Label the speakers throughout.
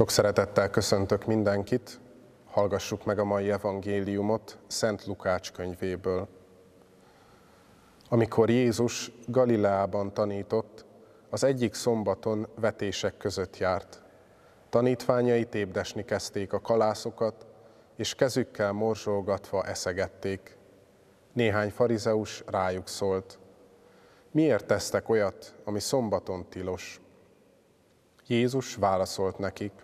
Speaker 1: Sok szeretettel köszöntök mindenkit, hallgassuk meg a mai evangéliumot Szent Lukács könyvéből. Amikor Jézus Galileában tanított, az egyik szombaton vetések között járt. Tanítványai tépdesni kezdték a kalászokat, és kezükkel morzsolgatva eszegették. Néhány farizeus rájuk szólt. Miért tesztek olyat, ami szombaton tilos? Jézus válaszolt nekik –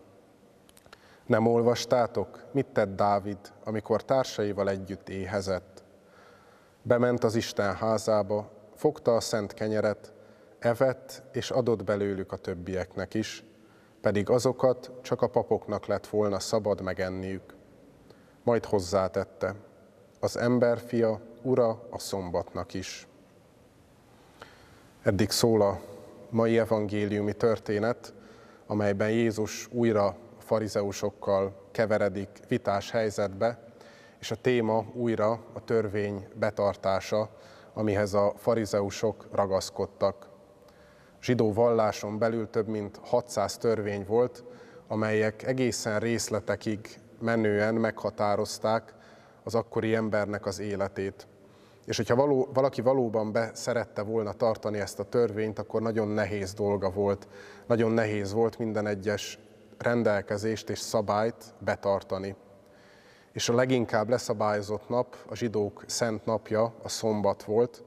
Speaker 1: nem olvastátok, mit tett Dávid, amikor társaival együtt éhezett? Bement az Isten házába, fogta a szent kenyeret, evett és adott belőlük a többieknek is, pedig azokat csak a papoknak lett volna szabad megenniük. Majd hozzátette, az emberfia ura a szombatnak is. Eddig szól a mai evangéliumi történet, amelyben Jézus újra farizeusokkal keveredik vitás helyzetbe, és a téma újra a törvény betartása, amihez a farizeusok ragaszkodtak. Zsidó valláson belül több mint 600 törvény volt, amelyek egészen részletekig menően meghatározták az akkori embernek az életét. És hogyha való, valaki valóban be szerette volna tartani ezt a törvényt, akkor nagyon nehéz dolga volt. Nagyon nehéz volt minden egyes rendelkezést és szabályt betartani. És a leginkább leszabályozott nap, a zsidók szent napja, a szombat volt.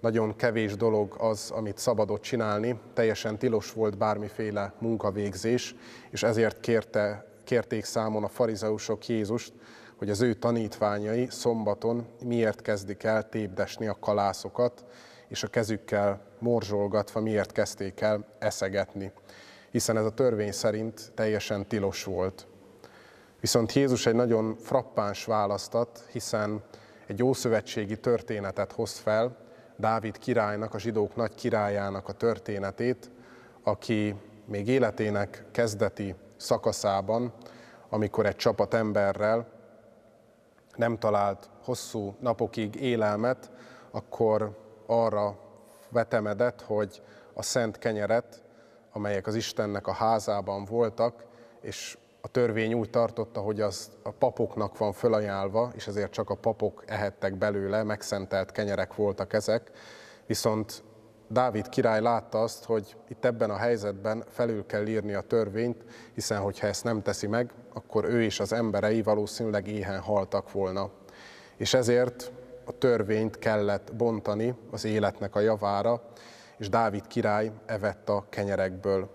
Speaker 1: Nagyon kevés dolog az, amit szabadott csinálni, teljesen tilos volt bármiféle munkavégzés, és ezért kérte, kérték számon a farizeusok Jézust, hogy az ő tanítványai szombaton miért kezdik el tépdesni a kalászokat, és a kezükkel morzsolgatva miért kezdték el eszegetni hiszen ez a törvény szerint teljesen tilos volt. Viszont Jézus egy nagyon frappáns választat, hiszen egy ószövetségi történetet hoz fel, Dávid királynak, a zsidók nagy királyának a történetét, aki még életének kezdeti szakaszában, amikor egy csapat emberrel nem talált hosszú napokig élelmet, akkor arra vetemedett, hogy a szent kenyeret, amelyek az Istennek a házában voltak, és a törvény úgy tartotta, hogy az a papoknak van fölajánlva, és ezért csak a papok ehettek belőle, megszentelt kenyerek voltak ezek, viszont Dávid király látta azt, hogy itt ebben a helyzetben felül kell írni a törvényt, hiszen hogyha ezt nem teszi meg, akkor ő és az emberei valószínűleg éhen haltak volna. És ezért a törvényt kellett bontani az életnek a javára, és Dávid király evett a kenyerekből.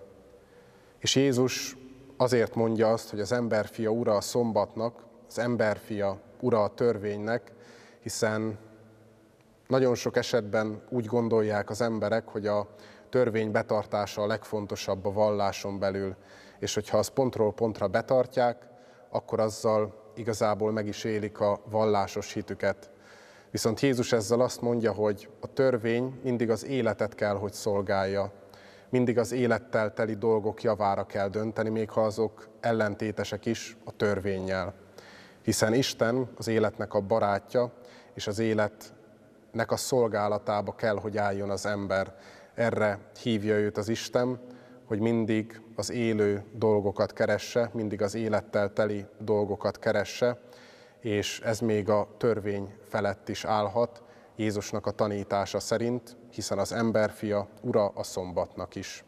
Speaker 1: És Jézus azért mondja azt, hogy az emberfia ura a szombatnak, az emberfia ura a törvénynek, hiszen nagyon sok esetben úgy gondolják az emberek, hogy a törvény betartása a legfontosabb a valláson belül, és hogyha az pontról pontra betartják, akkor azzal igazából meg is élik a vallásos hitüket. Viszont Jézus ezzel azt mondja, hogy a törvény mindig az életet kell, hogy szolgálja. Mindig az élettel teli dolgok javára kell dönteni, még ha azok ellentétesek is a törvényjel. Hiszen Isten az életnek a barátja, és az életnek a szolgálatába kell, hogy álljon az ember. Erre hívja őt az Isten, hogy mindig az élő dolgokat keresse, mindig az élettel teli dolgokat keresse, és ez még a törvény felett is állhat, Jézusnak a tanítása szerint, hiszen az emberfia ura a szombatnak is.